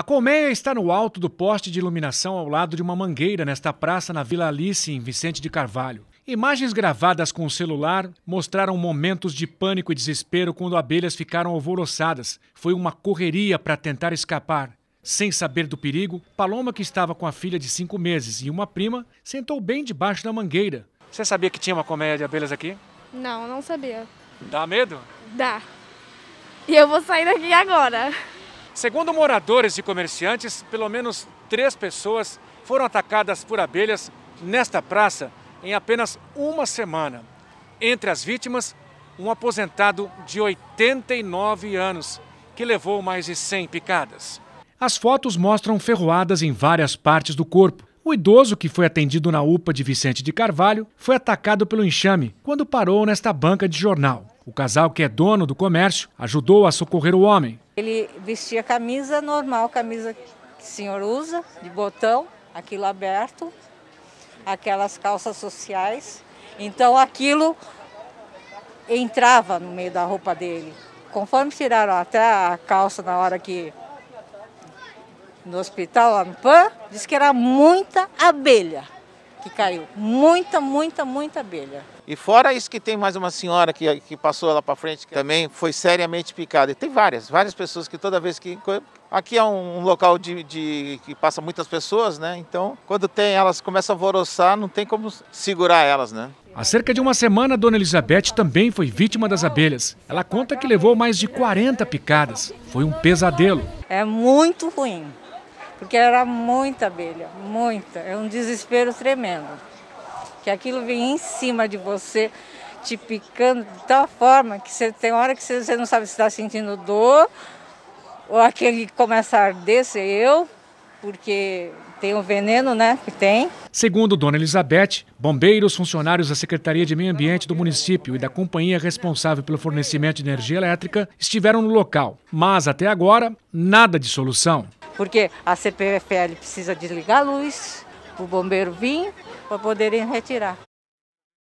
A colmeia está no alto do poste de iluminação ao lado de uma mangueira nesta praça na Vila Alice, em Vicente de Carvalho. Imagens gravadas com o celular mostraram momentos de pânico e desespero quando abelhas ficaram alvoroçadas. Foi uma correria para tentar escapar. Sem saber do perigo, Paloma, que estava com a filha de cinco meses e uma prima, sentou bem debaixo da mangueira. Você sabia que tinha uma colmeia de abelhas aqui? Não, não sabia. Dá medo? Dá. E eu vou sair daqui agora. Segundo moradores e comerciantes, pelo menos três pessoas foram atacadas por abelhas nesta praça em apenas uma semana. Entre as vítimas, um aposentado de 89 anos, que levou mais de 100 picadas. As fotos mostram ferroadas em várias partes do corpo o idoso que foi atendido na UPA de Vicente de Carvalho foi atacado pelo enxame quando parou nesta banca de jornal. O casal, que é dono do comércio, ajudou a socorrer o homem. Ele vestia camisa normal, camisa que o senhor usa, de botão, aquilo aberto, aquelas calças sociais. Então aquilo entrava no meio da roupa dele. Conforme tiraram até a calça na hora que no hospital Ampan, disse que era muita abelha que caiu. Muita, muita, muita abelha. E fora isso que tem mais uma senhora que, que passou lá para frente, que também foi seriamente picada. E tem várias, várias pessoas que toda vez que... Aqui é um local de, de que passa muitas pessoas, né? Então, quando tem, elas começam a voroçar, não tem como segurar elas, né? Há cerca de uma semana, Dona Elizabeth também foi vítima das abelhas. Ela conta que levou mais de 40 picadas. Foi um pesadelo. É muito ruim porque era muita abelha, muita. É um desespero tremendo. Que aquilo vem em cima de você, te picando de tal forma que você tem hora que você não sabe se está sentindo dor ou aquele começa a arder, sei eu, porque tem o um veneno, né, que tem. Segundo Dona Elizabeth, bombeiros, funcionários da Secretaria de Meio Ambiente do município e da companhia responsável pelo fornecimento de energia elétrica estiveram no local, mas até agora nada de solução porque a CPFL precisa desligar a luz, o bombeiro vir para poderem retirar.